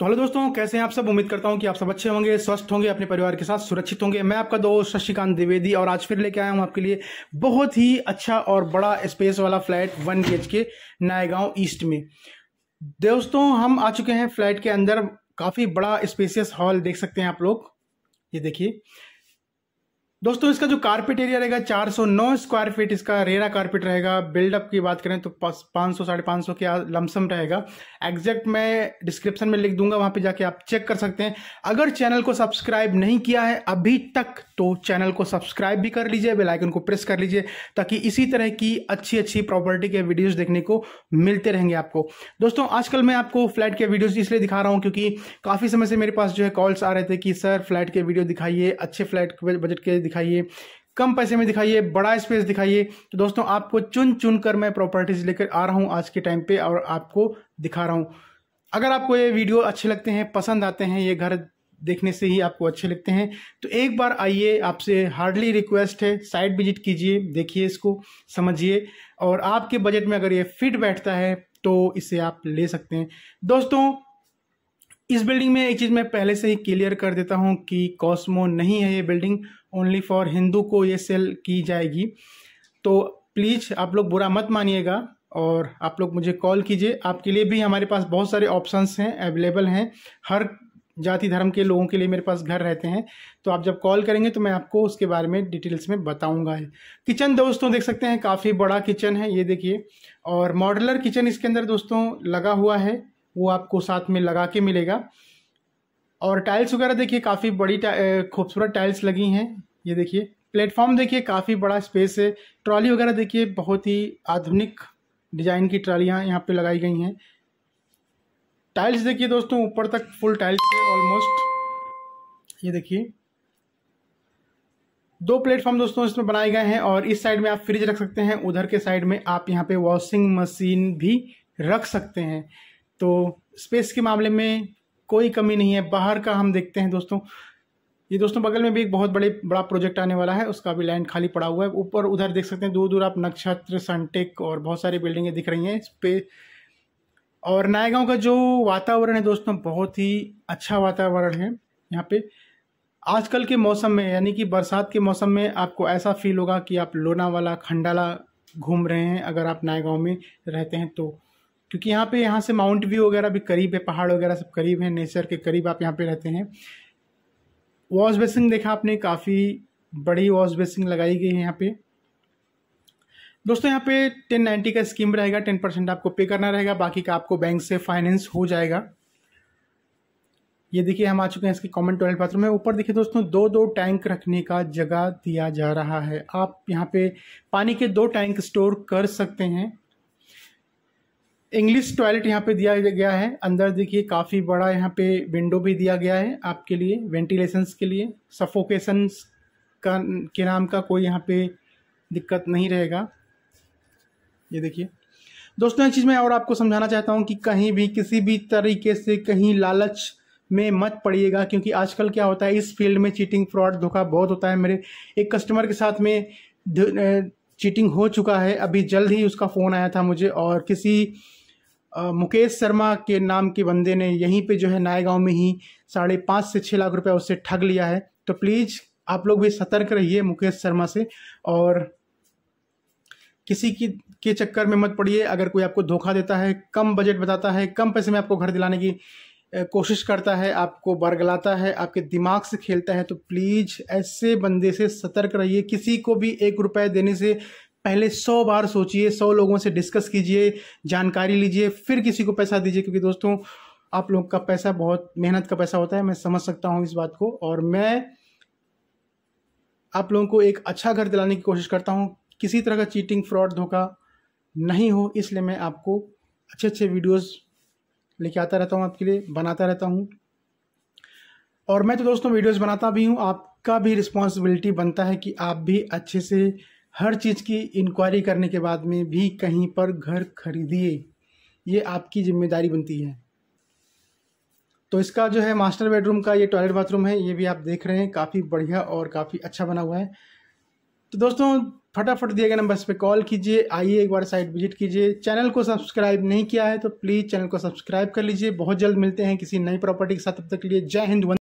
तो हेलो दोस्तों कैसे हैं आप सब उम्मीद करता हूं कि आप सब अच्छे होंगे स्वस्थ होंगे अपने परिवार के साथ सुरक्षित होंगे मैं आपका दोस्त शशिकांत द्विवेदी और आज फिर लेके आया हूं आपके लिए बहुत ही अच्छा और बड़ा स्पेस वाला फ्लैट वन बी के नायगांव ईस्ट में दोस्तों हम आ चुके हैं फ्लैट के अंदर काफ़ी बड़ा स्पेसियस हॉल देख सकते हैं आप लोग ये देखिए दोस्तों इसका जो कारपेट एरिया रहेगा 409 स्क्वायर फीट इसका रेरा कारपेट रहेगा बिल्डअप की बात करें तो पाँच सौ साढ़े पाँच सौ के लमसम रहेगा एग्जैक्ट मैं डिस्क्रिप्शन में लिख दूंगा वहां पे जाके आप चेक कर सकते हैं अगर चैनल को सब्सक्राइब नहीं किया है अभी तक तो चैनल को सब्सक्राइब भी कर लीजिए बेलाइकन को प्रेस कर लीजिए ताकि इसी तरह की अच्छी अच्छी प्रॉपर्टी के वीडियोज़ देखने को मिलते रहेंगे आपको दोस्तों आजकल मैं आपको फ्लैट के वीडियोज़ इसलिए दिखा रहा हूँ क्योंकि काफ़ी समय से मेरे पास जो है कॉल्स आ रहे थे कि सर फ्लैट के वीडियो दिखाइए अच्छे फ्लैट बजट के दिखाइए कम पैसे में दिखाइए बड़ा स्पेस दिखाइए तो दोस्तों आपको चुन चुन कर मैं प्रॉपर्टीज़ लेकर आ रहा हूँ आज के टाइम पे और आपको दिखा रहा हूँ अगर आपको ये वीडियो अच्छे लगते हैं पसंद आते हैं ये घर देखने से ही आपको अच्छे लगते हैं तो एक बार आइए आपसे हार्डली रिक्वेस्ट है साइट विजिट कीजिए देखिए इसको समझिए और आपके बजट में अगर ये फिट बैठता है तो इसे आप ले सकते हैं दोस्तों इस बिल्डिंग में एक चीज़ मैं पहले से ही क्लियर कर देता हूँ कि कॉस्मो नहीं है ये बिल्डिंग ओनली फॉर हिंदू को ये सेल की जाएगी तो प्लीज़ आप लोग बुरा मत मानिएगा और आप लोग मुझे कॉल कीजिए आपके लिए भी हमारे पास बहुत सारे ऑप्शंस हैं अवेलेबल हैं हर जाति धर्म के लोगों के लिए मेरे पास घर रहते हैं तो आप जब कॉल करेंगे तो मैं आपको उसके बारे में डिटेल्स में बताऊंगा किचन दोस्तों देख सकते हैं काफ़ी बड़ा किचन है ये देखिए और मॉडलर किचन इसके अंदर दोस्तों लगा हुआ है वो आपको साथ में लगा के मिलेगा और टाइल्स वगैरह देखिए काफ़ी बड़ी खूबसूरत टाइल्स लगी हैं ये देखिए प्लेटफॉर्म देखिए काफ़ी बड़ा स्पेस है ट्रॉली वगैरह देखिए बहुत ही आधुनिक डिज़ाइन की ट्रॉलियाँ यहाँ पे लगाई गई हैं टाइल्स देखिए दोस्तों ऊपर तक फुल टाइल्स है ऑलमोस्ट ये देखिए दो प्लेटफॉर्म दोस्तों इसमें बनाए गए हैं और इस साइड में आप फ्रिज रख सकते हैं उधर के साइड में आप यहाँ पे वॉशिंग मशीन भी रख सकते हैं तो स्पेस के मामले में कोई कमी नहीं है बाहर का हम देखते हैं दोस्तों ये दोस्तों बगल में भी एक बहुत बड़े बड़ा प्रोजेक्ट आने वाला है उसका भी लैंड खाली पड़ा हुआ है ऊपर उधर देख सकते हैं दूर दूर आप नक्षत्र सनटेक और बहुत सारी बिल्डिंगें दिख रही हैं इस पे और नायगांव का जो वातावरण है दोस्तों बहुत ही अच्छा वातावरण है यहाँ पे आजकल के मौसम में यानी कि बरसात के मौसम में आपको ऐसा फील होगा कि आप लोनावाला खंडाला घूम रहे हैं अगर आप नायगांव में रहते हैं तो क्योंकि यहाँ पे यहाँ से माउंट व्यू वगैरह भी करीब है पहाड़ वगैरह सब करीब है नेचर के करीब आप यहाँ पे रहते हैं वॉश बेसिंग देखा आपने काफ़ी बड़ी वॉश बेसिंग लगाई गई है यहाँ पे दोस्तों यहाँ पे टेन नाइन्टी का स्कीम रहेगा टेन परसेंट आपको पे करना रहेगा बाकी का आपको बैंक से फाइनेंस हो जाएगा ये देखिए हम आ चुके हैं इसके कॉमन टॉयलेट बाथरूम में ऊपर देखिए दोस्तों दो दो टैंक रखने का जगह दिया जा रहा है आप यहाँ पे पानी के दो टैंक स्टोर कर सकते हैं इंग्लिश टॉयलेट यहाँ पे दिया गया है अंदर देखिए काफ़ी बड़ा यहाँ पे विंडो भी दिया गया है आपके लिए वेंटिलेशंस के लिए सफोकेशंस का के नाम का कोई यहाँ पे दिक्कत नहीं रहेगा ये देखिए दोस्तों एक चीज़ मैं और आपको समझाना चाहता हूँ कि कहीं भी किसी भी तरीके से कहीं लालच में मत पड़िएगा क्योंकि आजकल क्या होता है इस फील्ड में चीटिंग फ्रॉड धोखा बहुत होता है मेरे एक कस्टमर के साथ में चीटिंग हो चुका है अभी जल्द ही उसका फ़ोन आया था मुझे और किसी मुकेश शर्मा के नाम के बंदे ने यहीं पे जो है नायगांव में ही साढ़े पाँच से छः लाख रुपया उससे ठग लिया है तो प्लीज़ आप लोग भी सतर्क रहिए मुकेश शर्मा से और किसी की के चक्कर में मत पड़िए अगर कोई आपको धोखा देता है कम बजट बताता है कम पैसे में आपको घर दिलाने की कोशिश करता है आपको बरगलाता है आपके दिमाग से खेलता है तो प्लीज़ ऐसे बंदे से सतर्क रहिए किसी को भी एक रुपये देने से पहले सौ बार सोचिए सौ लोगों से डिस्कस कीजिए जानकारी लीजिए फिर किसी को पैसा दीजिए क्योंकि दोस्तों आप लोग का पैसा बहुत मेहनत का पैसा होता है मैं समझ सकता हूँ इस बात को और मैं आप लोगों को एक अच्छा घर दिलाने की कोशिश करता हूँ किसी तरह का चीटिंग फ्रॉड धोखा नहीं हो इसलिए मैं आपको अच्छे अच्छे वीडियोस लेके आता रहता हूँ आपके लिए बनाता रहता हूँ और मैं तो दोस्तों वीडियोस बनाता भी हूँ आपका भी रिस्पॉन्सिबिलिटी बनता है कि आप भी अच्छे से हर चीज़ की इंक्वायरी करने के बाद में भी कहीं पर घर खरीदिए ये आपकी जिम्मेदारी बनती है तो इसका जो है मास्टर बेडरूम का ये टॉयलेट बाथरूम है ये भी आप देख रहे हैं काफ़ी बढ़िया और काफ़ी अच्छा बना हुआ है तो दोस्तों फटाफट दिए गए नंबर्स पे कॉल कीजिए आइए एक बार साइट विजिट कीजिए चैनल को सब्सक्राइब नहीं किया है तो प्लीज़ चैनल को सब्सक्राइब कर लीजिए बहुत जल्द मिलते हैं किसी नई प्रॉपर्टी के साथ तब तक के लिए जय हिंद